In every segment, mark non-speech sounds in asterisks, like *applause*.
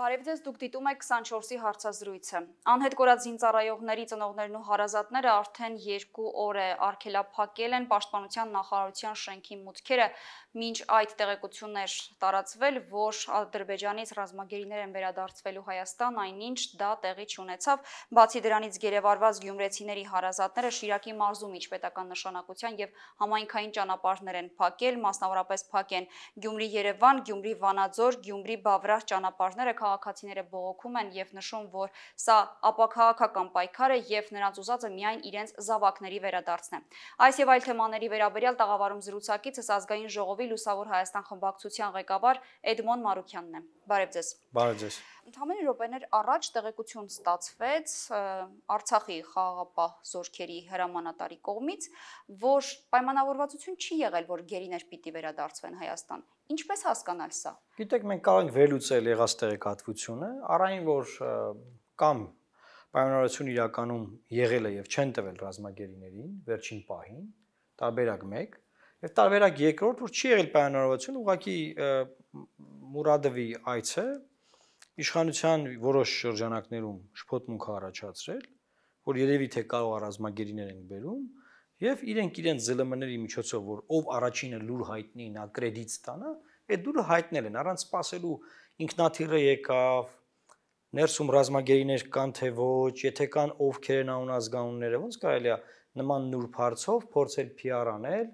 Բարև ձեզ, դուք դիտում եք 24-ի հարցազրույցը։ Անհետ կորած զինծառայողների ծնողներն ու հարազատները արդեն 2 օր է արգելափակել են Պաշտպանության նախարարության շենքի մուտքերը, մինչ այդ տեղեկություններ տարածվել, որ Ադրբեջանից ռազմագերիներ են վերադարձվելու Հայաստան, այնինչ դա տեղի չունեցավ։ Բացի դրանից գերեվարված գյումրեցիների հարազատները Շիրակի մարզում իջ պետական նշանակության եւ համայնքային ճանապարհներ են փակել, մասնավորապես փակեն Գյումրի-Երևան, Գյումրի-Վանաձոր, Գյումրի-Բավրաս ճանապարհները քաղաքացիները բողոքում են եւ նշում, որ սա ապակահաղական պայքար է եւ նրանց ուզածը միայն իրենց զավակների վերադարձն է։ Այս եւ այլ թեմաների վերաբերյալ տաղավարում զրուցակիցս ազգային ժողովի լուսավոր Հայաստան խմբակցության ղեկավար Էդմոն Մարուկյանն է։ Բարև ձեզ։ Բարև ձեզ։ Ընդհանրեն րոպեներ առաջ տեղեկություն ստացվեց Արցախի խաղապահ զորքերի հրամանատարի կողմից, որ պայմանավորվածություն չի եղել, որ գերիներ պիտի վերադարձվեն Հայաստան։ Ինչպես հասկանալ սա։ Գիտեք, մենք կարող ենք վերլուծել եղած տեղեկատվությունը, առայն որ կամ պայմանավորություն իրականում եղել է եւ չեն տվել ռազմագերիներին վերջին պահին, տարբերակ 1 Եվ տարբերակ երկրորդ որ չի եղել պայմանավորվածություն, ուղղակի Մուրադովի այցը իշխանության որոշ շրջանակներում շփոթմունք առաջացրել, որ երևի թե կարող առազմագերիներ են բերում եւ իրենք իրենց ԶԼՄ-ների միջոցով որ ով առաջինը լուր հայտնի նա կրեդիտ ստանա, այդ լուրը հայտնել են առանց սпасելու ինքնաթիռը եկավ, ներսում ռազմագերիներ կան թե ոչ, եթե կան ովքեր են անուն ազգանունները, ոնց կարելի է նման նուրբ հարցով փորձել PR անել,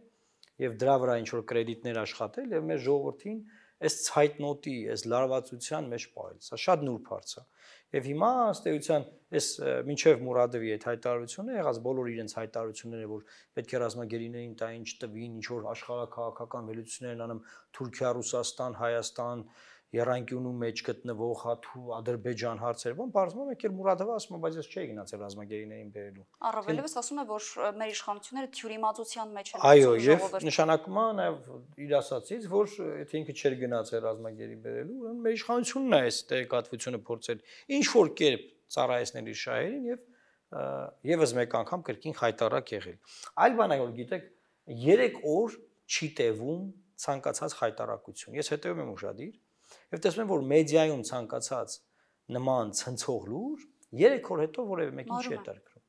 եւ դրա վրա ինչ որ կրեդիտներ աշխատել եւ մեր ժողովրդին այս ցայտնոտի, այս լարվածության մեջ պահել։ Սա շատ նուրբ հարց է։ Եվ հիմա ըստեյության այս մինչև Մուրադովի այդ հայտարարությունը եղած բոլոր իրենց հայտարարությունները, որ պետք է ռազմագերիներին տային, չտվին, ինչ որ աշխարհակաղակական վելույթներ անան Թուրքիա, Ռուսաստան, Հայաստան, Երանկյունու մեջ գտնվող հաթու Ադրբեջան հարցեր, ոնց բարձվում է, երբ Մուրադովը ասում է, բայց ես չէի գնացել ռազմագերիներին բերելու։ Առավելևս ասում է, որ մեր իշխանությունները թյուրիմացության մեջ են։ Այո, եւ նշանակում է նաեւ իր ասացից, որ եթե ինքը չէր գնացել ռազմագերի բերելու, ուրեմն մեր իշխանությունն է այս տեղեկատվությունը փորձել ինչ որ կերպ ծառայեցնել իր շահերին եւ եւս մեկ անգամ կրկին հայտարարակ եղել։ Այլ բան է որ գիտեք 3 օր չի տևում ցանկացած հայտարարակություն։ Ես հետևում եմ ուշադիր եւ տեսնում են, որ մեդիայում ցանկացած նման ցնցող լուր 3 օր հետո որևէ մեկին չի հետարկրում։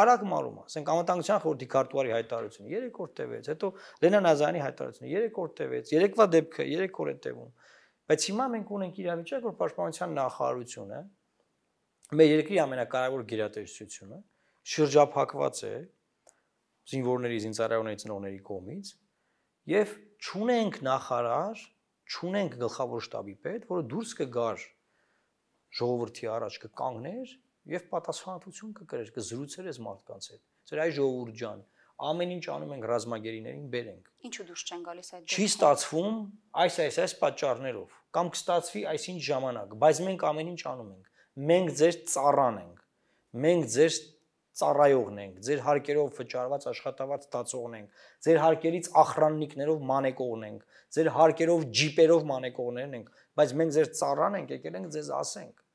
Արագ մարում, ասենք անվտանգության խորհրդի քարտուարի հայտարարությունը 3 օր տևեց, հետո Լենա Նազարյանի հայտարարությունը 3 օր տևեց, երեկվա դեպքը 3 օր է տևում։ Բայց հիմա մենք ունենք իրավիճակ, որ պաշտպանության նախարարությունը մեր երկրի ամենակարևոր գերատեսչությունը շրջափակված է զինվորների, զինծառայողների, ծնողների կողմից եւ չունենք նախարար, չունենք գլխավոր շտաբի պետ, որը դուրս կգար ժողովրդի առաջ կկանգներ եւ պատասխանատվություն կկրեր, կզրուցեր այս մարդկանց հետ։ Ձեր այ ժողովուրդ ջան, ամեն ինչ անում ենք ռազմագերիներին բերենք։ Ինչու դուրս չեն գալիս այդ դեպքում։ Չի ստացվում այս այս այս պատճառներով, կամ կստացվի այսինչ ժամանակ, բայց մենք ամեն ինչ անում ենք։ Մենք ձեր ծառան ենք։ Մենք ձեր ծառայողն ենք, ձեր հարկերով վճարված աշխատաված տացողն ենք, ձեր հարկերից ախրաննիկներով մանեկողն ենք, ձեր հարկերով ջիպերով մանեկողներն ենք, բայց մենք ձեր ծառան ենք, եկել ենք ձեզ ասենք։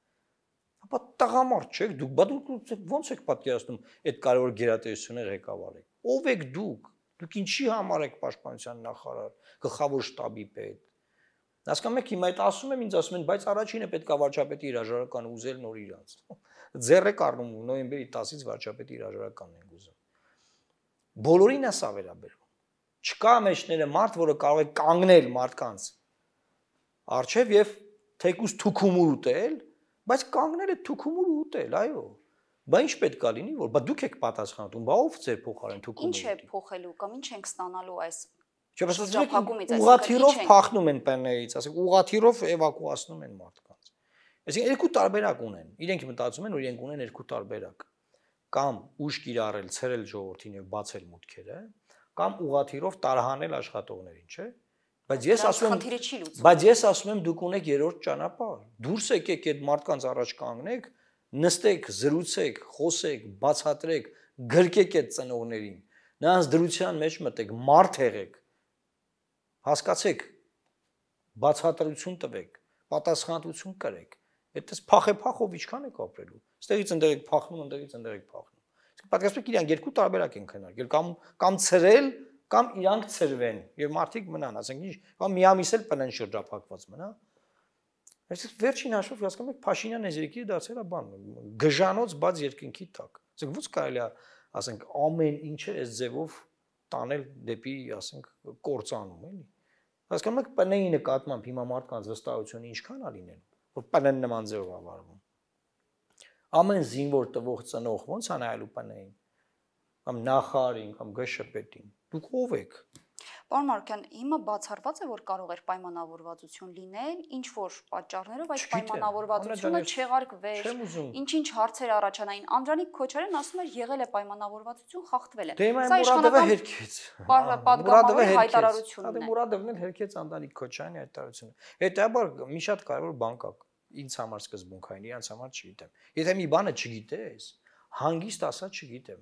Ապա տղամարդ չեք դուք, բա դուք ո՞նց եք պատկերացնում այդ կարևոր գերատեսչությունը ղեկավարել։ Ո՞վ եք դուք։ Դուք ինչի համար եք պաշտպանության նախարար, գլխավոր շտաբի պետ։ Հասկանու՞մ եք, հիմա այդ ասում եմ, ինձ ասում են, բայց առաջինը պետք է վարչապետի հրաժարական ուզել նոր իրանց ձեռը կառնում նոյեմբերի 10-ից վարչապետի հրաժարականն են գուզում։ Բոլորին է սա վերաբերվում։ Չկա մեջները մարդ, որը կարող է կանգնել մարդկանց արչև եւ թեկուս թուքումուր ուտել, բայց կանգնել է թուքումուր ուտել, այո։ Բա ինչ պետք է լինի, որ բա դուք եք պատասխանատուն, բա ով ձեր փոխարեն թուքումուր։ Ինչ է փոխելու կամ ինչ ենք ստանալու այս Չէ, բայց ուղաթիրով փախնում են ՊՆ-ից, ասենք ուղաթիրով էվակուացնում են մարդկանց։ Այսինքն երկու տարբերակ ունեն։ Իրենք մտածում են, որ իրենք ունեն երկու տարբերակ։ Կամ ուժ կիրառել, ցերել ժողովրդին եւ բացել մուտքերը, կամ ուղաթիրով տարհանել աշխատողներին, չէ՞։ Բայց ես ասում եմ, բայց ես ասում եմ դուք ունեք երրորդ ճանապարհ։ Դուրս եկեք այդ մարդկանց առաջ կանգնեք, նստեք, զրուցեք, խոսեք, բացատրեք, գրկեք այդ ծնողներին։ Նրանց դրության մեջ մտեք, մարդ եղեք։ Հասկացեք, բացատրություն տվեք, պատասխանատվություն կրեք այդպես փախեփախով ինչքան եք ապրելու։ Ստեղից ընդեղ եք փախնում, ընդեղից ընդեղ եք փախնում։ Իսկ պատկերացրեք իրանք երկու տարբերակ են քննարկել, կամ կամ ցրել, կամ իրանք ցրվեն եւ մարդիկ մնան, ասենք ինչ, կամ միամիսել պլան շրջափակված մնա։ Այսինքն վերջին հաշվով հասկանում եք Փաշինյանը երկիրը դարձել է բան, գժանոց բաց երկնքի տակ։ Ասենք ո՞նց կարելի է, ասենք ամեն ինչը այս ձևով տանել դեպի, ասենք, կորցանում, էլի։ Հասկանում եք, պնեի նկատմամբ հիմա մարդկանց վստահությունը ինչքան է լինելու որ ՊՆ-ն նման ձևով ավարվում։ Ամեն զինվոր տվող ծնող ո՞նց անալու ՊՆ-ին կամ նախարարին կամ ԳՇՊ-ին։ Դուք ով եք։ Պարոն Մարքյան, հիմա բացառված է, որ կարող էր պայմանավորվածություն լինել, ինչ որ պատճառներով այդ պայմանավորվածությունը չեղարկվեր։ Ինչ-ինչ հարցեր առաջանային։ Անդրանիկ Քոչարյան ասում էր, եղել է պայմանավորվածություն, խախտվել է։ դե Սա իշխանական հերքեց։ Պատգամավորի հայտարարությունն է։ Դե Մուրադովն էլ հերքեց Անդրանիկ Քոչարյանի հայտարարությունը։ Հետաբար մի շատ կարևոր բան կա ինձ համար սկզբունքային, իրանց համար չգիտեմ։ Եթե մի բանը չգիտես, հանգիստ ասա չգիտեմ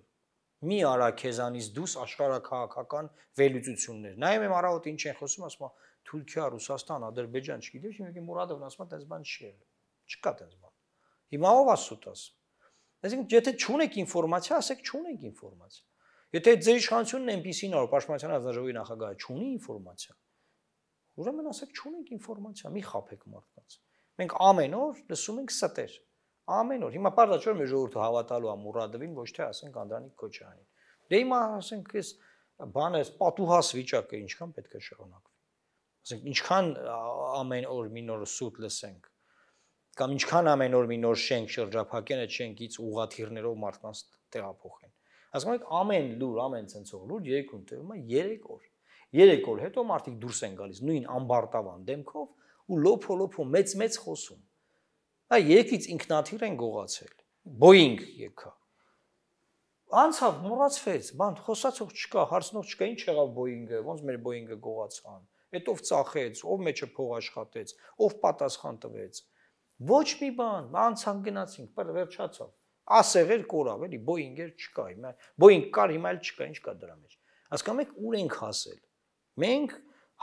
մի արա քեզանից դուս աշխարհակահաղական վերլուծություններ։ Նայեմ եմ առավոտ ինչ են խոսում, ասում եմ Թուրքիա, Ռուսաստան, Ադրբեջան, չգիտեմ, ինչ մեկի Մուրադովն ասում է, տես բան չի եղել։ Չկա տես բան։ Հիմա ով ասուտաս։ Այսինքն եթե չունեք ինֆորմացիա, ասեք չունենք ինֆորմացիա։ Եթե ձեր իշխանությունն այնպեսին է, որ պաշտպանության ազգաժողովի նախագահը չունի ինֆորմացիա, ուրեմն ասեք չունենք ինֆորմացիա, մի խափեք մարդկանց։ Մենք ամեն օր լսում ենք ստեր։ Ամեն օր։ Հիմա parda չոր մեր ժողովուրդը հավատալու է Մուրադովին, ոչ թե ասենք Անդրանիկ Քոչյանին։ Դե հիմա ասենք էս բանը, էս պատուհաս վիճակը ինչքան պետք է շարունակվի։ Ասենք ինչքան ամեն օր մի նոր սուտ լսենք կամ ինչքան ամեն օր մի նոր շենք շրջափակեն այդ շենքից ուղաթիռներով մարդկանց տեղափոխեն։ Հասկանում եք ամեն լուր, ամեն ցնցող լուր երկուն տևում է 3 օր։ 3 օր հետո մարդիկ դուրս են գալիս նույն ամբարտավան դեմքով ու լոփո լոփո մեծ-մեծ խոսում Հա երկից ինքնաթիռ են գողացել։ Boeing եկա։ Անցավ, մոռացվեց, բան խոսացող չկա, հարցնող չկա, ինչ եղավ Boeing-ը, ոնց մեր Boeing-ը գողացան։ Էդ ով ծախեց, ով մեջը փող աշխատեց, ով պատասխան տվեց։ Ոչ մի բան, անցան գնացինք, բար վերջացավ։ Ասեղեր կորավ, էլի Boeing-եր չկա հիմա։ Boeing կար, հիմա էլ չկա, ինչ կա դրա մեջ։ Հասկանում եք, ուր ենք հասել։ Մենք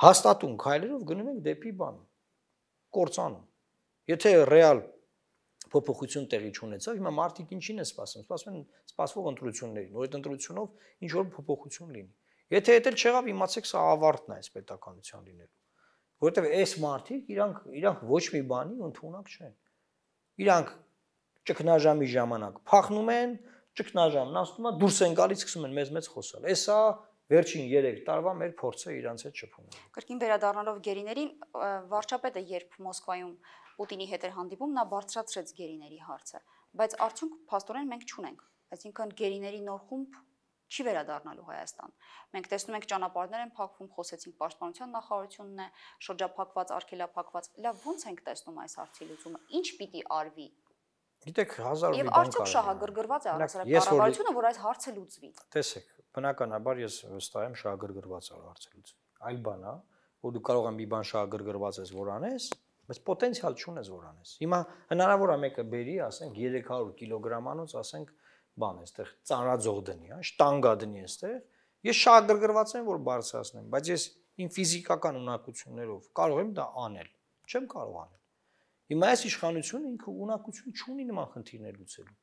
հաստատուն քայլերով գնում ենք դեպի բան կործանում։ Եթե ռեալ փոփոխություն տեղի չունեցավ, հիմա մարդիկ ինչին է սպասում։ Սպասում են սպասվող ընտրություններին, որ այդ ընտրությունով ինչ որ փոփոխություն լինի։ Եթե դա էլ չեղավ, իմացեք, սա ավարտն է այս պետականության լինելու։ Որովհետև այս մարդիկ իրանք իրանք ոչ մի բանի ընդունակ չեն։ Իրանք ճկնաժամի ժամանակ փախնում են, ճկնաժամն ասում է դուրս են գալիս, սկսում են մեզ մեծ խոսալ։ Էսա վերջին 3 տարվա մեր փորձը իրանց հետ շփում։ Կրկին վերադառնալով գերիներին վարչապետը երբ Մոսկվայում Պուտինի հետ էր հանդիպում, նա բարձրացրեց գերիների հարցը, բայց արդյունք փաստորեն մենք չունենք։ Այսինքն գերիների նոր խումբ չի վերադառնալու Հայաստան։ Մենք տեսնում ենք ճանապարհներ են փակվում, խոսեցինք պաշտպանության նախարարությունն է, շրջափակված, արկելափակված։ Լավ, ո՞նց ենք տեսնում այս հարցի լուծումը։ Ինչ պիտի արվի։ Գիտեք, հազար մի բան կա։ Եվ արդյոք շահագրգռված է առասարակ կառավարությունը, որ այս հարցը լուծվի։ Տեսեք, բնականաբար ես վստահ եմ շահագրգռված է հարցը լուծվի։ Այլ բան է, հա, որ դու կարող ես մի բան շահագրգռված ես որ անես, բայց պոտենցիալ չունես որ անես։ Հիմա հնարավոր է մեկը բերի, ասենք 300 կիլոգրամանոց, ասենք բան է, այդտեղ ծանրաձող դնի, հա, շտանգա դնի այդտեղ։ Ես շատ գրգռված եմ որ բարձրացնեմ, բայց ես իմ ֆիզիկական ունակություններով կարող եմ դա անել։ Չեմ կարող անել։ Հիմա այս իշխանությունը ինքը ունակություն չունի նման խնդիրներ լուծելու։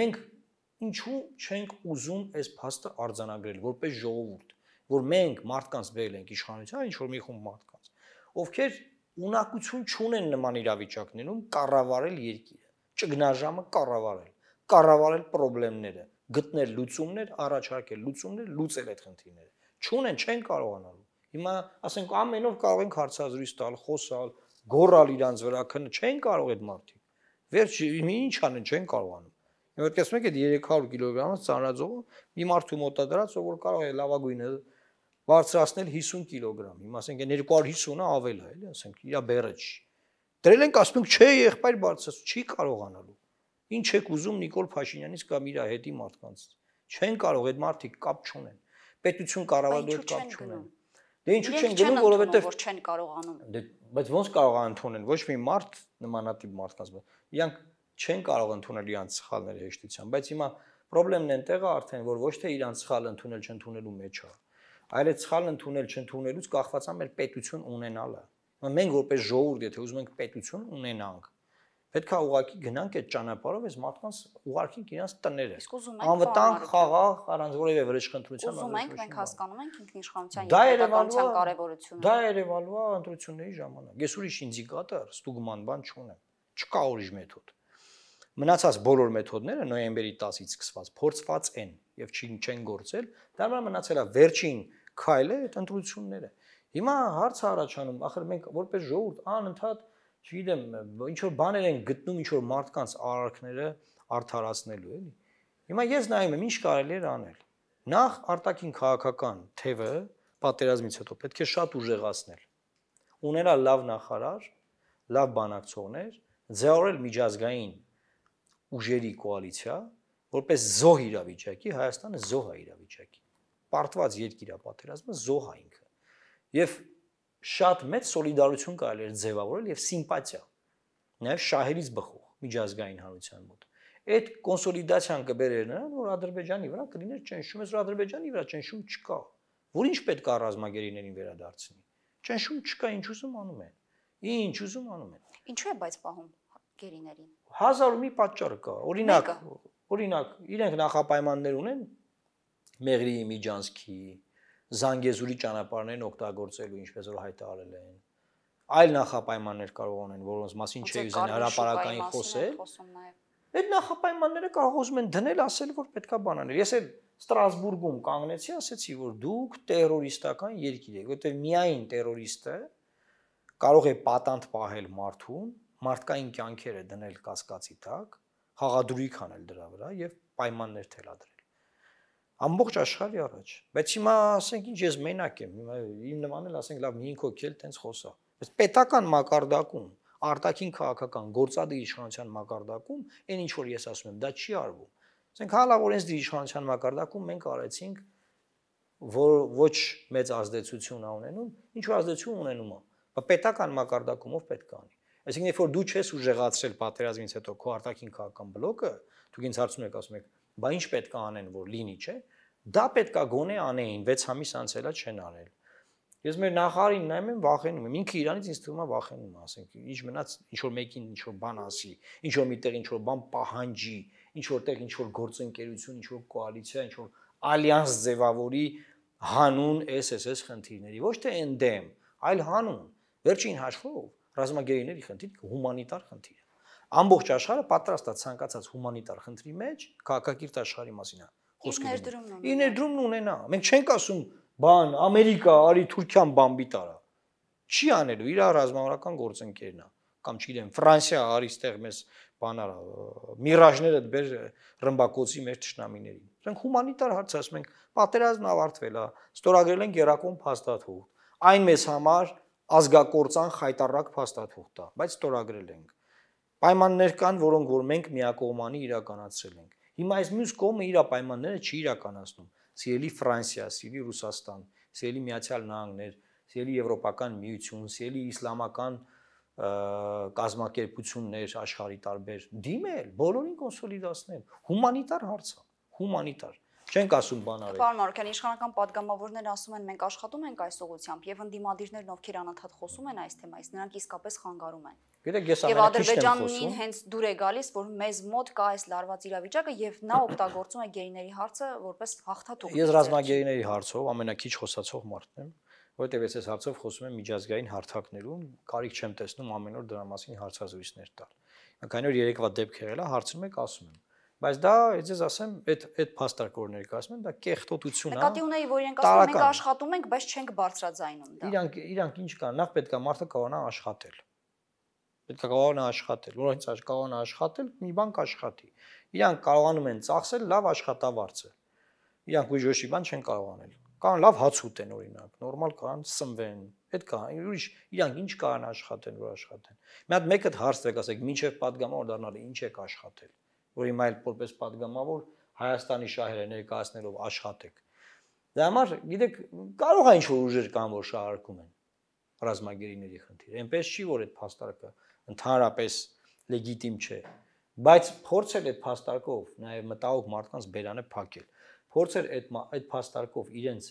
Մենք ինչու չենք ուզում այս փաստը արձանագրել որպես ժողովուրդ, որ մենք մարդկանց բերել ենք իշխանության, ինչ որ մի խումբ մարդկանց, ովքեր ունակություն չունեն նման իրավիճակներում կառավարել երկիրը, ճգնաժամը կառավարել, կառավարել խնդիրները, գտնել լուծումներ, առաջարկել լուծումներ, լուծել այդ խնդիրները։ Չունեն, չեն կարողանալու։ Հիմա ասենք ամենով կարող ենք հարցազրույց տալ, խոսալ, գոռալ իրանց վրա, քն չեն կարող այդ մարդիկ։ Վերջ ինչ անեն, չեն կարողանում։ Եվ որպես մեկ այդ 300 կիլոգրամից ծանրաձողը մի մարդու մոտա դրած, ով որ կարող է լավագույնը բարձրացնել 50 կիլոգրամ։ Հիմա ասենք 250-ը ավել է, էլի, ասենք իրա բերը չի։ Դրել ենք ասում չէ, եղբայր բարձրաց, չի կարողանալու։ Ինչ եք ուզում Նիկոլ Փաշինյանից կամ իր հետի մարդկանց։ Չեն կարող այդ մարդիկ կապ չունեն։ Պետություն կառավարելու հետ կապ չունեն։ Դե ինչու չեն գնում, որովհետև որ չեն կարողանում։ Դե բայց ո՞նց կարող է ընդունել ոչ մի մարդ նմանատիպ մարդկանց։ Իրանք չեն կարող ընդունել իրանց սխալները հեշտությամբ, բայց հիմա խնդրեմն այնտեղ է արդեն, որ ոչ թե իրանց սխալը ընդունել չընդունելու մեջ է։ Ա այլ այդ սխալ ընդունել չընդունելուց կախված է մեր պետություն ունենալը։ Մենք որպես ժողովուրդ, եթե ուզում ենք պետություն ունենանք, պետք է ուղակի գնանք այդ ճանապարհով, այս մարդկանց ուղարկենք իրենց տները։ Անվտանգ, խաղաղ, առանց որևէ վրեժխնդրության առանց։ Ուզում ենք մենք հասկանում ենք ինքնիշխանության իրականության կարևորությունը։ Դա Երևանվա ընտրությունների ժամանակ։ Ես ուրիշ ինդիկատոր, ստուգման բան չունեմ։ Չկա ուրիշ մեթոդ։ Մնացած բոլոր մեթոդները նոյեմբերի 10-ից սկսված փորձված են եւ չեն գործել, դարմանը մնացել է վերջին քայլը այդ ընտրությունները։ Հիմա հարցը առաջանում, ախր մենք որպես ժողովուրդ անընդհատ, չգիտեմ, ինչ որ բաներ են գտնում ինչ որ մարդկանց արարքները արդարացնելու, էլի։ Հիմա ես նայում եմ, ինչ կարելի է անել։ Նախ արտաքին քաղաքական թևը պատերազմից հետո պետք է շատ ուժեղացնել։ Ունենալ լավ նախարար, լավ բանակցողներ, ձևավորել միջազգային ուժերի կոալիցիա, որպես զոհ իրավիճակի Հայաստանը զոհ է իրավիճակի պարտված երկիր է պատերազմը զոհա ինքը։ Եվ շատ մեծ սոլիդարություն կարելի էր ձևավորել եւ սիմպաթիա։ Նաեւ շահերից բխող միջազգային հանրության մոտ։ Այդ կոնսոլիդացիան կբերեր նրան, որ Ադրբեջանի վրա կլիներ ճնշում, ես որ Ադրբեջանի վրա ճնշում չկա։ Որ ինչ պետք է ռազմագերիներին վերադարձնի։ Ճնշում չկա, ինչ ուզում անում են։ Ինչ ուզում անում են։ Ինչու է բայց պահում գերիներին։ Հազար ու մի պատճառ կա։ Օրինակ, օրինակ, իրենք նախապայմաններ ունեն Մեղրի Միջանցքի, Զանգեզուրի ճանապարհներն օգտագործելու, ինչպես որ հայտարարել են։ Այլ նախապայմաններ կարող ունեն, որոնց մասին չի ուզեն հարաբարական խոսել։ Այդ նախապայմանները կարող ուզում են դնել, ասել, որ պետքա բանանել։ Ես այդ Ստրասբուրգում կանգնեցի, ասեցի, որ դուք terroristական երկիր եք, որտեղ միայն terroristը կարող է պատանդ պահել մարդուն, մարդկային կյանքերը դնել կասկածի տակ, խաղադրույք անել դրա վրա եւ պայմաններ թելադրել ամբողջ աշխարհի առաջ։ Բայց հիմա ասենք ինչ ես մենակ եմ, հիմա իմ նման էլ ասենք լավ 5 հոգի էլ տենց խոսա։ Բայց պետական մակարդակում, արտաքին քաղաքական գործադի իշխանության մակարդակում այն ինչ որ ես ասում եմ, դա չի արվում։ Ասենք հալա որ այս իշխանության մակարդակում մենք արեցինք որ ոչ մեծ ազդեցություն ա ունենում, ինչ որ ազդեցություն ունենում է, բայց պետական մակարդակում ով պետք է անի։ Այսինքն, երբ որ դու չես ուժեղացրել պատերազմից հետո քո արտաքին քաղաքական բլոկը, դուք ինձ հարցում եք, ասում եք, Բա ինչ պետք է անեն, որ լինի, չէ՞։ Դա պետքա գոնե անեին 6 ամիս անց էլա չեն անել։ Ես մեր նախարարին նայում եմ վախենում եմ։ Ինքը իրանից ինձ թվում է վախենում, ասենք, ինչ մնաց ինչ որ մեկին ինչ որ բան ասի, ինչ որ միտեղ ինչ որ բան պահանջի, ինչ որտեղ ինչ որ գործընկերություն, ինչ որ կոալիցիա, ինչ որ ալիանս ձևավորի հանուն SSS խնդիրների, ոչ թե ընդդեմ, այլ հանուն, վերջին հաշվով ռազմագերիների խնդիրը հումանիտար խնդիր ամբողջ աշխարհը պատրաստ է ցանկացած հումանիտար խնդրի մեջ քաղաքակիրթ աշխարհի մասին խոսքը ներդրումն ունենա։ Ի ներդրումն ունենա։ Մենք չենք ասում բան Ամերիկա արի Թուրքիան բամբի տարա։ Չի անելու, իր ռազմավարական գործընկերն է կամ չգիտեմ Ֆրանսիա արի ստեղ մեզ բանարա միրաժները դեր ռմբակոծի մեր ճշնամիներին։ Սրանք հումանիտար հարց ասում ենք, պատերազմն ավարտվել է, ստորագրել են Գերակոմ փաստաթուղթ։ Այն մեզ համար ազգակործան խայտարակ փաստաթուղթ է, բայց ստորագրել ենք պայմաններ կան, որոնք որ մենք միակողմանի իրականացրել ենք։ Հիմա այս մյուս կողմը իր պայմանները չի իրականացնում։ Սիրելի Ֆրանսիա, սիրելի Ռուսաստան, սիրելի Միացյալ Նահանգներ, սիրելի Եվրոպական միություն, սիրելի իսլամական կազմակերպություններ աշխարհի տարբեր դիմել, բոլորին կոնսոլիդացնել։ Հումանիտար հարց է, հումանիտար չենք ասում բան արել։ Պարոն Մարոկյան, իշխանական падգամավորներն ասում են մենք աշխատում ենք այս ուղությամբ եւ ընդդիմադիրներն ովքեր անընդհատ խոսում են այս թեմայից, նրանք իսկապես խանգարում են։ Գիտեք, ես ամենակիչն եմ խոսում։ Եվ Ադրբեջանին հենց դուր է գալիս, որ մեզ մոտ կա այս լարված իրավիճակը եւ նա *coughs* օգտագործում է գերիների հարցը որպես հաղթաթուղթ։ Ես ռազմագերիների հարցով ամենակիչ խոսացող մարդն եմ, որովհետեւ ես այս հարցով խոսում եմ միջազգային հարթակներում, կարիք չեմ տեսնում ամեն օր դրա մասին հարցազրույցներ տալ։ Անկայն որ երեկվա դեպք եղել է, հարցնում եք, ասում եմ բայց դա ես ես ասեմ այդ այդ փաստարկոր ներկայացնում են դա կեղտոտություն է հա, նկատի ունեի որ իրենք ասում են մենք աշխատում ենք բայց չենք բարձրաձայնում դա իրանք իրանք ինչ կան նախ պետք է մարդը կարողանա աշխատել պետք է կարողանա աշխատել, որ հենց աշ կարողանա աշխատել, մի բան կաշխատի։ Իրանք կարողանում են ծախսել լավ աշխատավարձը։ Իրանք ուժ ոչի բան չեն կարող անել։ Կան լավ հաց ուտեն օրինակ, նորմալ կան սնվեն, պետք է ուրիշ իրանք ինչ կարան աշխատեն, որ աշխատեն։ Մի հատ մեկը հարց տվեք, ասեք, ինչև падգամավոր դառնալը, ինչ եք աշխատել, որ հիմա էլ որպես падգամավոր Հայաստանի շահերը ներկայացնելով աշխատեք։ Դա դե համար, գիտեք, կարող է ինչ որ ուժեր կան, որ շահարկում են ռազմագերիների խնդիր։ Էնպես չի, որ այդ փաստարկը ընդհանրապես լեգիտիմ չէ, բայց փորձել այդ փաստարկով նաև մտահոգ մարդկանց բերանը փակել։ Փորձել այդ այդ փաստարկով իրենց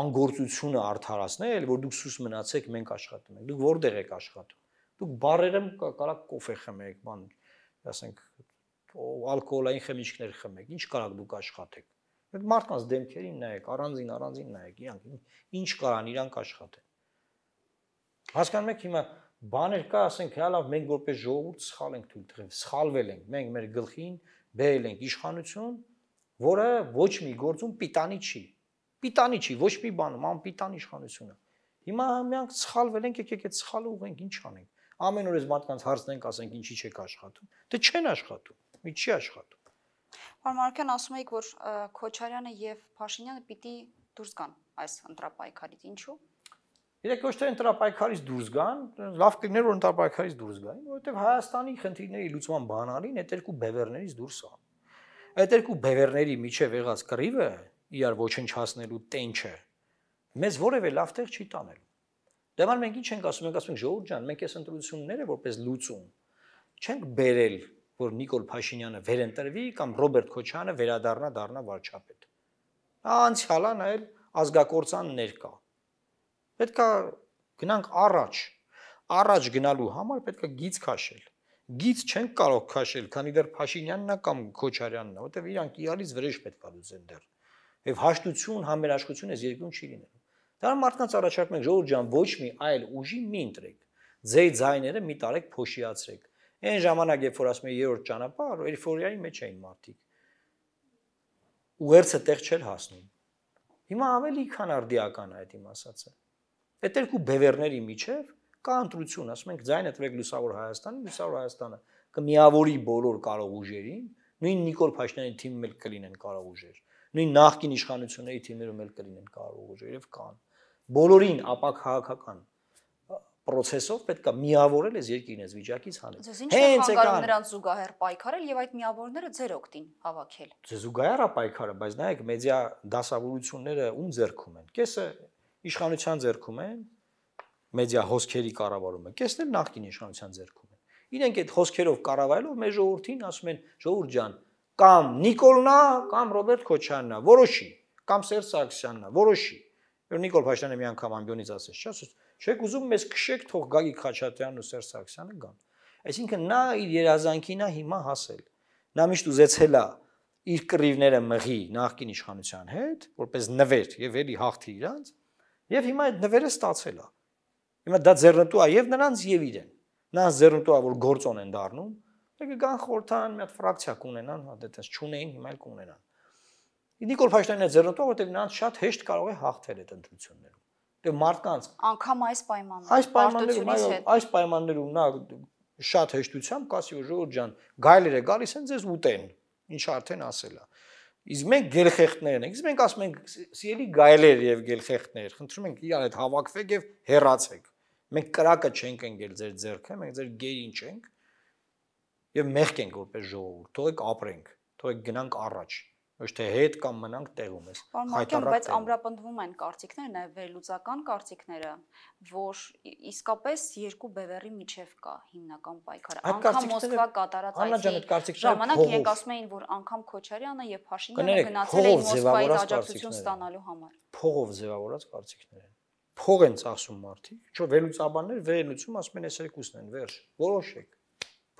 անգործությունը արդարացնել, որ դուք սուս մնացեք, մենք աշխատում ենք։ Դուք որտեղ եք աշխատում։ Դուք բարերը կարա կոֆե խմեք, բան, ասենք, ալկոհոլային խմիչքներ խմեք։ Ինչ կարա դուք աշխատեք։ Այդ մարդկանց դեմքերին նայեք, առանձին առանձին նայեք, իրանք ինչ կարան, իրանք աշխատեն։ Հասկանում եք հիմա բաներ կա, ասենք հա լավ, մենք որպես ժողովուրդ սխալ ենք թույլ տվել, սխալվել ենք, մենք մեր գլխին բերել ենք իշխանություն, որը ոչ մի գործում պիտանի չի։ Պիտանի չի, ոչ մի բանում, անպիտան իշխանություն է։ Հիմա մենք սխալվել ենք, եկեք այդ սխալը ուղենք, ինչ անենք։ Ամեն օր այս մարդկանց հարցնենք, ասենք ինչի չեք աշխատում։ Դե չեն աշխատում, մի չի աշխատում։ Պարոն Մարկյան ասում էիք, որ Քոչարյանը եւ Փաշինյանը պիտի դուրս գան այս ընտրապայքարից, ինչու՞։ Իրեք ոչ թե ընտրապայքարից դուրս գան, լավ կներ որ ընտրապայքարից դուրս գային, որովհետև Հայաստանի խնդիրների լուծման բանալին այդ երկու բևերներից դուրս է։ Այդ երկու բևերների միջև եղած կռիվը իրար ոչնչացնելու տենչը մեզ որևէ լավ տեղ չի տանելու։ Դե ման մենք ինչ ենք ասում, մենք ասում ենք ժողովուրդ ջան, մենք այս ընտրությունները որպես լուծում չենք բերել, որ Նիկոլ Փաշինյանը վերընտրվի կամ Ռոբերտ Քոչյանը վերադառնա դառնա վարչապետ։ Անցյալան այլ ազգակործան ներկա։ Պետքա գնանք առաջ։ Առաջ գնալու համար պետքա գից քաշել գից չեն կարող քաշել, քանի դեռ Փաշինյանն է կամ Քոչարյանն է, որտեվ իրանք իրալից վրեժ պետք է լուծեն դեռ։ Եվ հաշտություն, համերաշխություն այս երկրում չի լինելու։ Դա մարդկանց առաջարկում եք, ժողովուրդ ջան, ոչ մի այլ ուժի մի ընտրեք։ Ձեի ձայները մի տարեք փոշիացրեք։ Այն ժամանակ, երբ որ ասում եմ երրորդ ճանապարհ, էйфորիայի մեջ էին մարդիկ։ Ուերցը տեղ չէր հասնում։ Հիմա ավելի քան արդիական է այդ իմ ասածը։ Այդ երկու բևերների միջև կա ընտրություն, ասում ենք ձայնը տվեք լուսավոր Հայաստանին, լուսավոր Հայաստանը կմիավորի բոլոր կարող ուժերին, նույն Նիկոլ Փաշինյանի թիմում էլ կլինեն կարող ուժեր, նույն նախկին իշխանությունների թիմերում էլ կլինեն կարող ուժեր եւ կան։ Բոլորին ապա քաղաքական process-ով պետքա միավորել այս երկիրն այս վիճակից հանել։ Հենց է կան նրանց զուգահեռ պայքարել եւ այդ միավորները ձեր օգտին հավաքել։ Ձեր զուգահեռը պայքարը, բայց նայեք մեդիա դասավորությունները ում ձեռքում են։ Կեսը իշխանության ձեռքում են, մեդիա հոսքերի կառավարումը, կեսներ նախկին իշխանության ձեռքում են։ Իրենք այդ հոսքերով կառավարելով մեր ժողովրդին ասում են՝ «Ժողովուրդ ջան, կամ Նիկոլնա, կամ Ռոբերտ Քոչյաննա, որոշի, կամ Սերժ Սարգսյաննա, որոշի»։ Որ Նիկոլ Փաշյանը մի անգամ ամբյոնից ասեց, չէ՞, չեք ուզում մեզ քշեք թող Գագիկ Խաչատրյանն ու Սերժ Սարգսյանը գան։ Այսինքն նա իր երազանքին է հիմա հասել։ Նա միշտ ուզեցել է իր կռիվները մղի նախկին իշխանության հետ, որպես նվեր եւ ելի հաղթի իրանց, Եվ հիմա այդ նվերը ստացել է։ Հիմա դա ձեռնտու է եւ նրանց եւ իրեն։ Նրանց ձեռնտու է որ գործոն են դառնում, եկը կան խորթան, մի հատ ֆրակցիա կունենան, հա դա դե դες չունեին, հիմա էլ կունենան։ Նիկոլ Փաշտանյանը ձեռնտու է, որտեղ նրանց շատ հեշտ կարող է հաղթել այդ ընտրություններում։ Դե մարդկանց անգամ այս պայմաններում այս պայմաններում այո, այս պայմաններում նա շատ հեշտությամբ կասի որ ժողովուրդ ջան, գայլերը գալիս են ձեզ ուտեն, ինչ արդեն ասել է։ Իսկ մենք գելխեղտներն ենք։ Իսկ մենք ասում ենք սիրելի գայլեր եւ գելխեղտներ, խնդրում ենք իրար հետ հավաքվեք եւ հեռացեք։ Մենք կրակը չենք ընկել ձեր ձեռքը, մենք ձեր գերին չենք։ Եվ մեղք ենք որպես ժողովուրդ, թողեք ապրենք, թողեք գնանք առաջ ոչ թե հետ կամ մնանք տեղում ես։ Պարոն, բայց ամրապնդվում են կարծիքները, նաև վերլուծական կարծիքները, որ իսկապես երկու բևեռի միջև կա հիմնական պայքարը։ Անկամ Մոսկվա կատարած այս ժամանակ եկ ասում էին, որ անկամ Քոչարյանը եւ Փաշինյանը գնացել էին Մոսկվայի աջակցություն ստանալու համար։ Փողով ձևավորած կարծիքներ են։ Փող են ծախսում մարդիկ, չէ՞ վերլուծաբաններ վերլուծում ասում են այս երկուսն են, վերջ։ Որոշեք։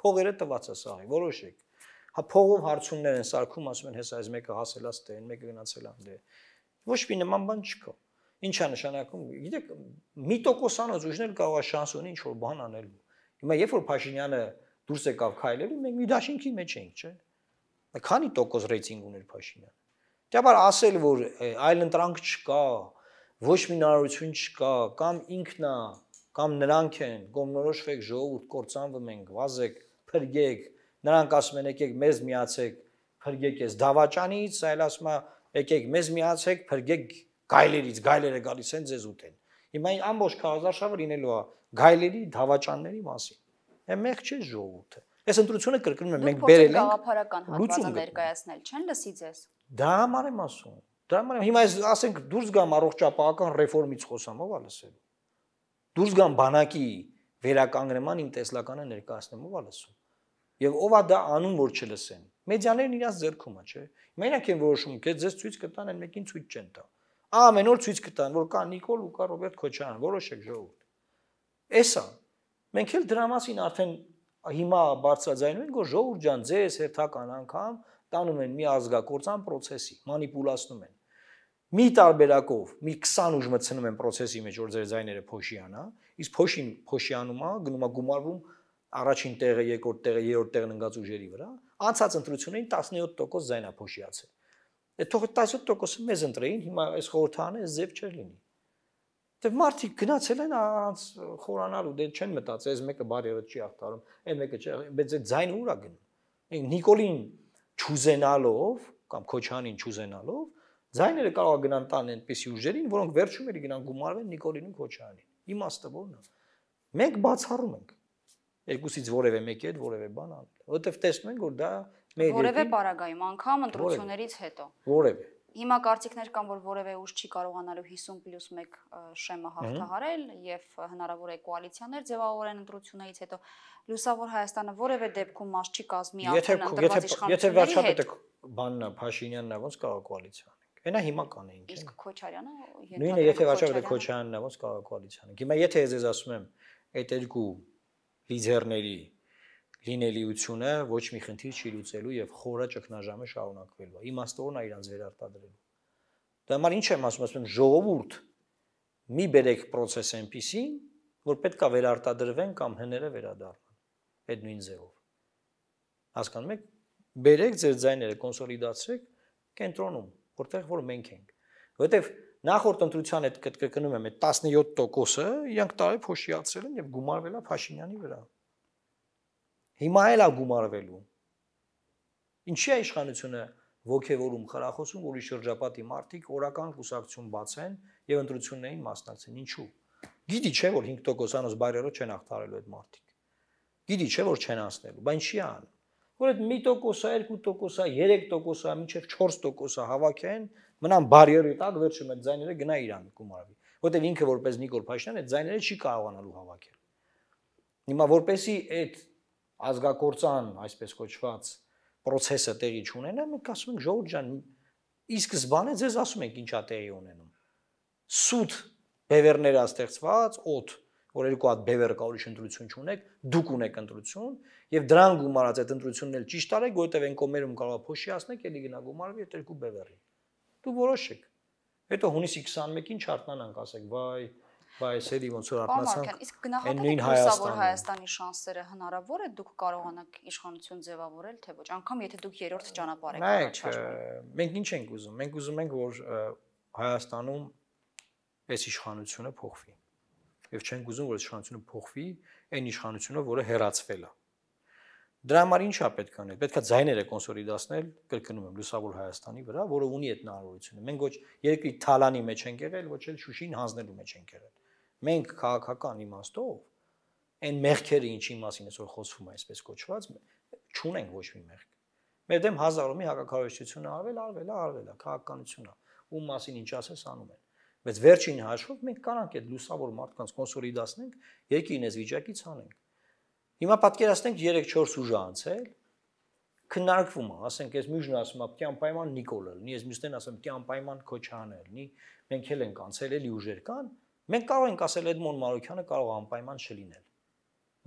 Փողերը տված է սաղի, որոշեք Հա փողով հարցումներ են սարքում, ասում են հեսա այս մեկը հասելա ստեն, մեկը գնացելա դե։ Ոչ մի նման բան չկա։ Ինչա նշանակում, գիտեք, մի տոկոսանոց ուժն էլ կարող է շանս ունի ինչ որ բան անելու։ Հիմա երբ որ Փաշինյանը դուրս եկավ քայլելու, մենք մի դաշինքի մեջ էինք, չէ՞։ Քանի տոկոս ռեյտինգ ուներ Փաշինյանը։ Դեպար ասել որ այլ ընտրանք չկա, ոչ մի հնարություն չկա, կամ ինքնա, կամ նրանք են, գոմնորոշվեք ժողովուրդ կործանվում ենք, վազեք, փրկեք, նրանք ասում են եկեք մեզ միացեք, փրկեք ես դավաճանից, այլ ասում է եկեք մեզ միացեք, փրկեք գայլերից, գայլերը գալիս են ձեզ ուտեն։ Հիմա ամբողջ քարոզարշավը լինելու է գայլերի դավաճանների մասին։ Այն մեղ չէ ժողովուրդը։ Այս ընտրությունը կրկնում եմ, մենք բերել ենք գաղափարական հատվածը ներկայացնել, չեն լսի ձեզ։ Դա համար եմ ասում։ Դա համար հիմա այս ասենք դուրս գամ առողջապահական ռեֆորմից խոսամ, ով է լսելու։ Դուրս գամ բանակի վերականգնման իմ տեսլականը ներկայացնեմ, ով է լսում։ Եվ ով է դա անում, որ չլսեն։ Մեդիաներն իրաց ձեռքում է, չէ՞։ Հիմա իրանք են որոշում, թե ձեզ ցույց կտան, այն մեկին ցույց չեն տա։ Ամեն օր ցույց կտան, որ կա Նիկոլ ու կա Ռոբերտ Քոչարյան, որոշեք ժողովուրդ։ Էսա։ Մենք էլ դրա մասին արդեն հիմա բարձրաձայնում ենք, որ ժողովուրդ ջան, ձեզ հերթական անգամ տանում են մի ազգակործան process-ի, մանիպուլացնում են։ Մի տարբերակով, մի 20 ուժ մցնում են process-ի մեջ, որ ձեր ձայները փոշիանա, իսկ փոշին փոշիանում է, գնում է գումարվում առաջին տեղը, երկրորդ տեղը, երրորդ տեղն ընկած ուժերի վրա, անցած ընտրություններին 17% զայնափոշիացել։ Այդ թող 17%-ը մեզ ընտրեին, հիմա այս խորհրդանը այս ձև չէր լինի։ Դե մարդիկ գնացել են առանց խորանալու, դե չեն մտածել, այս մեկը բարերը չի ախտարում, այն մեկը չի, բայց այդ ձայնը ուրա գնում։ Նիկոլին ճուզենալով կամ Քոչանին ճուզենալով ձայները կարող գնան տան այնպիսի ուժերին, որոնք վերջում էի գնան գումարվեն Նիկոլին ու Քոչանին։ Իմաստը ո՞րն է։ Մենք բացառում ենք երկուսից որևէ մեկի հետ որևէ բան անել, որովհետև տեսնում ենք, որ դա մեր որևէ բարագայում, անգամ ընտրություններից հետո։ Որևէ։ Հիմա կարծիքներ կան, որ որևէ ուժ չի կարողանալու 50+1 շեմը հաղթահարել եւ հնարավոր է կոալիցիաներ ձևավորեն ընտրությունից հետո։ Լուսավոր Հայաստանը որևէ դեպքում մաս չի կազմի արտանանտրված իշխանությունների հետ։ Եթե վարչապետը բանն է Փաշինյանն է ոնց կարող կոալիցիա անենք։ Այնա հիմա կանենք։ Իսկ Քոչարյանը Նույնը եթե վարչապետը Քոչարյանն է ոնց կարող կոալիցիա անենք։ Հիմա եթե ես ասում եմ այդ երկու լիդերների լինելիությունը ոչ մի խնդիր չի լուծելու եւ խորը ճգնաժամը շարունակվելու է։ Իմաստորն է իրանց վերարտադրելու։ Դա համար ինչ եմ ասում, ասում եմ ժողովուրդ մի բերեք process այնպեսին, որ պետքա վերարտադրվեն կամ հները վերադառնան այդ նույն ձևով։ Հասկանում եք, բերեք ձեր ձայները կոնսոլիդացրեք կենտրոնում, որտեղ որ մենք ենք։ Որտեւ որ Նախորդ ընտրության այդ կրկնում եմ, այդ 17%-ը իրանք տարի փոշիացրել են եւ գումարվել է Փաշինյանի վրա։ Հիմա էլ է գումարվելու։ Ինչի է իշխանությունը ողքեվորում խրախուսում, որի շրջապատի մարդիկ օրական կուսակցություն բացեն եւ ընտրություններին մասնակցեն։ Ինչու՞։ Գիտի չէ, որ 5% անոց բարերով չեն հաղթարելու այդ մարդիկ։ Գիտի չէ, որ չեն անցնելու, բայց ինչի՞ ան որ այդ 1%-ա, 2%-ա, 3%-ա, մինչև 4%-ա հավաքեն, մնան բարիերի տակ վերջում այդ ձայները գնա Իրան գումարվի։ Որտեւ ինքը որպես Նիկոլ Փաշինյան այդ ձայները չի կարողանալու հավաքել։ Հիմա որպեսի այդ ազգակործան, այսպես կոչված, process-ը տեղի չունենա, մենք ասում ենք Ժողովուրդ ջան, ի սկզբանե ձեզ ասում ենք ինչա տեղի ունենում։ Սուտ բևերներ աստեղծված, օդ որ երկու հատ բևերը կա ուրիշ ընտրություն չունեք, դուք ունեք ընտրություն եւ դրան գումարած այդ ընտրությունն էլ ճիշտ արեք, որովհետեւ այն կոմերում կարող է փոշիացնեք, ելի գնա գումարվի այդ երկու բևերին։ Դու որոշեք։ Հետո հունիսի 21-ին չարտնանանք, ասեք, վայ, վայ, այս էլի ոնց որ արտնացանք։ Իսկ գնահատեք հուսավոր Հայաստանի շանսերը հնարավոր է դուք կարողանաք իշխանություն ձևավորել, թե ոչ, անկամ եթե դուք երրորդ ճանապարհ եք առաջարկում։ Մենք ինչ ենք ուզում։ Մենք ուզում ենք, որ Հայաստանում այս իշխանությունը փոխվի եւ չենք ուզում որ իշխանությունը փոխվի այն իշխանությունը, որը հերացվել է։ Դրա համար ի՞նչ է պետք անել։ Պետքա ձայները կոնսոլիդացնել, կրկնում եմ, լուսավոր Հայաստանի վրա, որը ունի այդ հնարավորությունը։ Մենք ոչ երկրի թալանի մեջ ենք եղել, ոչ էլ Շուշին հանձնելու մեջ ենք եղել։ Մենք քաղաքական իմաստով այն մեղքերը, ինչի մասին այսօր խոսվում է, այսպես կոչված, չունենք ոչ մի մեղք։ Մեր դեմ հազարոմի հակակարողությունը արվել, արվել է, արվել է, քաղաքականությունը, ում մասին ինչ ասես անում են։ Բայց վերջին հաշվով մենք կարանք այդ լուսավոր մարդկանց կոնսոլիդացնենք, երկինես վիճակից հանենք։ Հիմա պատկերացնենք 3-4 ուժ անցել, քննարկվում է, ասենք ես մյուժն ասում եմ, կյան պայման Նիկոլը լինի, ես մյուսն ասում եմ, կյան պայման Քոչանը լինի, մենք էլ ենք անցել, էլի ուժեր կան, մենք կարող ենք ասել Էդմոն Մարոյանը կարող անպայման չլինել։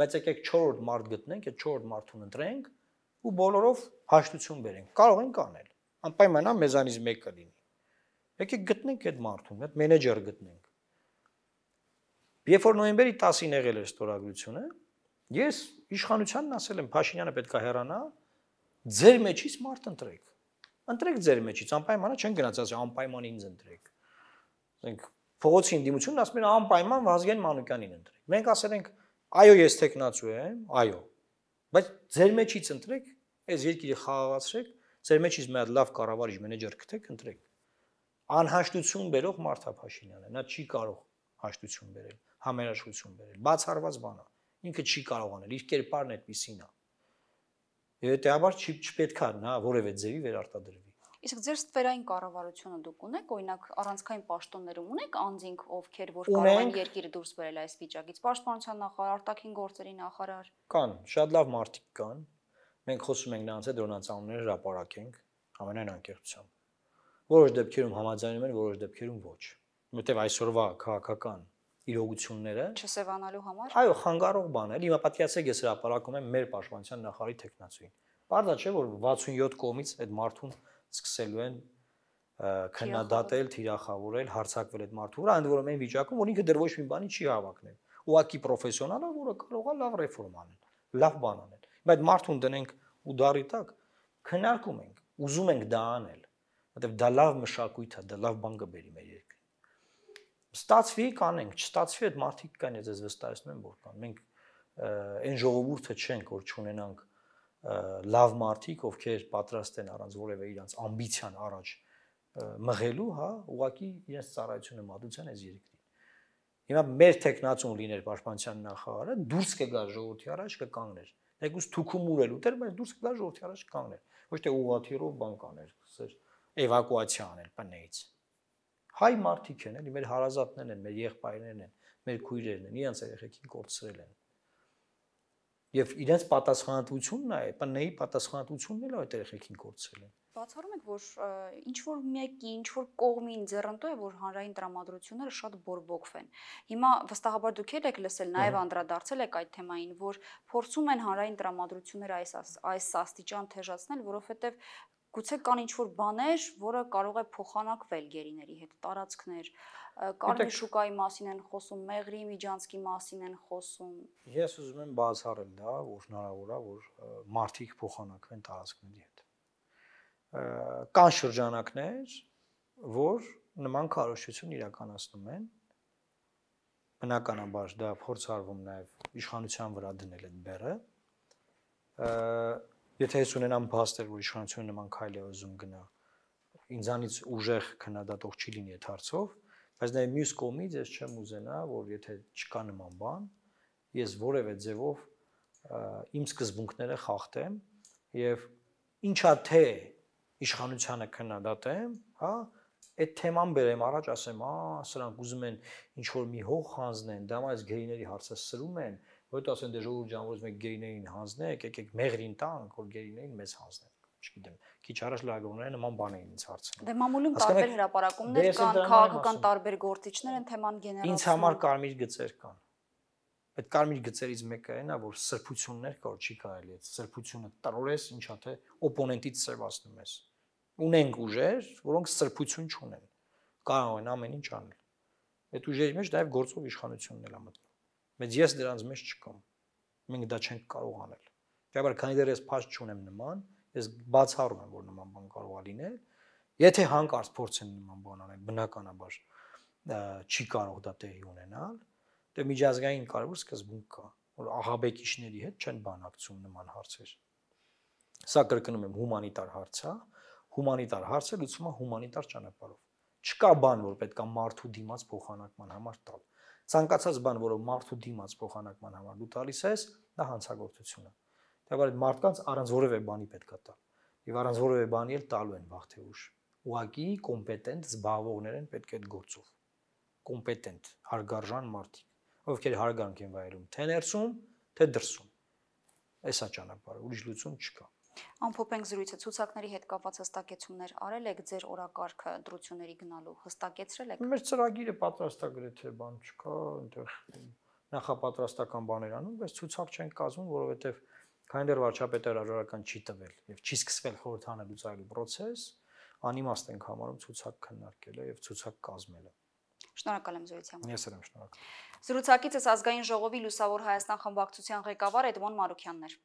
Բայց եկեք 4-րդ մարդ գտնենք, այդ 4-րդ մարդուն ընտրենք ու բոլորով հաշտություն բերենք։ Կարող ենք անել։ Անպայմանա մեզանից մեկը լինի եկեք գտնենք այդ մարդուն, այդ մենեջեր գտնենք։ Երբ որ նոյեմբերի 10-ին եղել էր ստորագրությունը, ես իշխանությանն ասել եմ Փաշինյանը պետք է հեռանա, ձեր մեջից մարդ ընտրեք։ Ընտրեք ձեր մեջից, անպայմանա չեն գնաց, ասի անպայման ինձ ընտրեք։ Ասենք փողոցի ինդիմությունն ասում են անպայման Վազգեն Մանուկյանին ընտրեք։ Մենք ասել ենք այո, ես տեխնացու եմ, այո։ Բայց ձեր մեջից ընտրեք, այս երկիրը խաղացրեք, ձեր մեջից մի հատ լավ կառավարիչ մենեջեր գտեք, ընտրեք անհաշտություն բերող Մարտա Փաշինյանն է, նա չի կարող հաշտություն բերել, համերաշխություն բերել, բացառված բան է։ Ինքը չի կարող անել, իր կերպարն այդպեսին է։ Եվ դեպաբար չի չպետքա նա որևէ ձևի վերարտադրվի։ Իսկ ձեր ստվերային կառավարությունը դուք ունեք, օրինակ առանցքային պաշտոններում ունեք անձինք, ովքեր որ կարող են երկիրը դուրս բերել այս վիճակից, պաշտպանության նախարար, արտաքին գործերի նախարար։ Կան, շատ լավ մարդիկ կան։ Մենք խոսում ենք նրանց հետ, որ նրանց անունները հրապարակենք ամենայն անկեղծությամբ որոշ դեպքերում համաձայնում են, որոշ դեպքերում ոչ։ Որտեւ այսօրվա քաղաքական իրողությունները չսևանալու համար։ Այո, խանգարող բան է։ Հիմա պատկերացեք, ես հրապարակում եմ մեր պաշտպանության նախարարի տեխնացուին։ Բարդա չէ, որ 67 կողմից այդ մարդուն սկսելու են քննադատել, թիրախավորել, հարցակվել այդ մարդու վրա, ընդ որում այն վիճակում, որ ինքը դեռ ոչ մի բանի չի հավակնել։ Ուղակի պրոֆեսիոնալ է, որը կարող է լավ ռեֆորմ անել, լավ բան անել։ Բայց մարդուն դնենք ու դարի տակ քննարկում ենք, ուզում ենք դա անել որտեվ դա լավ մշակույթ է, դա լավ բան կբերի մեր երկրին։ Ստացվի կանենք, չստացվի այդ մարդիկ կան, ես ձեզ վստահեցնում եմ, որ կան։ Մենք այն ժողովուրդը չենք, որ չունենանք լավ մարդիկ, ովքեր պատրաստ են առանց որևէ իրանց ամբիցիան առաջ մղելու, հա, ուղակի իրենց ծառայությունը մատուցան այս երկրին։ Հիմա մեր տեխնացում լիներ պաշտպանության նախարարը, դուրս կգա ժողովրդի առաջ կկանգներ։ Եկուս դե թուքում ուրել ուտեր, բայց դուրս կգա ժողովրդի առաջ կանգներ։ Ոչ թե ուղաթիրով բան կաներ, սեր էվակուացիա անել ՊՆ-ից։ Հայ մարդիկ են, էլի մեր հարազատներն են, մեր եղբայրներն են, մեր քույրերն են, իրանց երեխեքին կորցրել են։ Եվ իրենց պատասխանատվությունն է, ՊՆ-ի պատասխանատվությունն էլ այդ երեխեքին կորցրել են։ Բացառում եք, որ ինչ որ մեկի, ինչ որ կողմին ձեռնտու է, որ հանրային տրամադրությունները շատ բորբոքվեն։ Հիմա վստահաբար դուք եք լսել, նաև անդրադարձել եք այդ թեմային, որ փորձում են հանրային տրամադրությունները այս այս աստիճան թեժացնել, որովհետև գուցե կան ինչ-որ բաներ, որը կարող է փոխանակվել գերիների հետ, տարածքներ, կարմիր շուկայի մասին են խոսում, մեղրի միջանցքի մասին են խոսում։ Ես ուզում եմ բացառել դա, որ հնարավոր է, որ մարդիկ փոխանակվեն տարածքների հետ։ Կան շրջանակներ, որ նման կարողություն իրականացնում են բնականաբար դա փորձարվում նաև իշխանության վրա դնել են բերը եթե ես ունենամ փաստեր, որ իշխանությունը նման քայլ է ուզում գնա, ինձանից ուժեղ քննադատող չի լինի այդ հարցով, բայց նաև մյուս կողմից ես չեմ ուզենա, որ եթե չկա նման բան, ես որևէ ձևով իմ սկզբունքները խախտեմ եւ ինչա թե իշխանությանը քննադատեմ, հա, այդ թեման բերեմ առաջ, ասեմ, «Ա, սրանք ուզում են ինչ որ մի հող հանձնեն, դա մայս գերիների հարցը սրում են»։ Որտե ասեն դե ժողովուրդ ջան, որ մենք գերիներին հանձնենք, եկեք մեղրին տանք, որ գերիներին մեզ հանձնեն չգիտեմ, քիչ առաջ լրագրողները նման բան էին ինձ հարցնում։ Դե մամուլում տարբեր հրապարակումներ դե կան, քաղաքական տարբեր գործիչներ են թեման գեներացնում։ Ինձ համար կարմիր գծեր կան։ Այդ կարմիր գծերից մեկը այն է, որ սրբություններ կա, որ չի կարելի այդ սրբությունը տրորես, ինչա թե օպոնենտից սերվացնում ես։ Ունենք ուժեր, որոնք սրբություն չունեն։ Կարող են ամեն ինչ անել։ Այդ ուժերի մեջ նաև գործով իշխանությունն էլ է մտնում։ Բայց ես դրանց մեջ չկամ։ Մենք դա չենք կարող անել։ Դեպի քանի դեռ ես փաստ չունեմ նման, ես բացառում եմ, որ նման բան կարող է լինել։ Եթե հանկարծ փորձեն նման բան անել, բնականաբար չի կարող դա տեղի ունենալ։ Դե միջազգային կարևոր սկզբունք կա, որ ահաբեկիչների հետ չեն բանակցում նման հարցեր։ Սա կրկնում եմ հումանիտար հարց է, հումանիտար հարցը լուծվում է հումանիտար ճանապարհով։ Չկա բան, որ պետքա մարդու դիմաց փոխանակման համար տալ ցանկացած բան, որը մարդու դիմաց փոխանակման համար դու տալիս ես, դա հանցագործություն է։ Դեռ այդ մարդկանց առանց որևէ բանի պետքա տալ։ Եվ առանց որևէ բանի էլ տալու են վաղ թե ուշ։ Ուղակի կոմպետենտ զբաղվողներ են պետք այդ գործով։ Կոմպետենտ, հարգարժան մարդիկ, ովքեր հարգանք են վայելում թե ներսում, թե դրսում։ Այսա ճանապարհը, ուրիշ լուծում չկա։ Ամփոփենք զրույցը ցուցակների հետ կապված հստակեցումներ արել եք ձեր օրակարգը դրությունների գնալու հստակեցրել եք։ Մեր ծրագիրը պատրաստ է գրեթե բան չկա, այնտեղ նախապատրաստական բաներ անում, բայց ցուցակ չեն կազմում, որովհետև Քայնդեր վարչապետը հրաժարական չի տվել եւ չի սկսվել խորհրդանելու ցայլու process, անիմաստ ենք համարում ցուցակ քննարկելը եւ ցուցակ կազմելը։ Շնորհակալ եմ զրույցի համար։ Ես եմ շնորհակալ։ Զրուցակիցս ազգային ժողովի լուսավոր Հայաստան խմբակցության ղեկավար Էդմոն Մարուկյանն էր։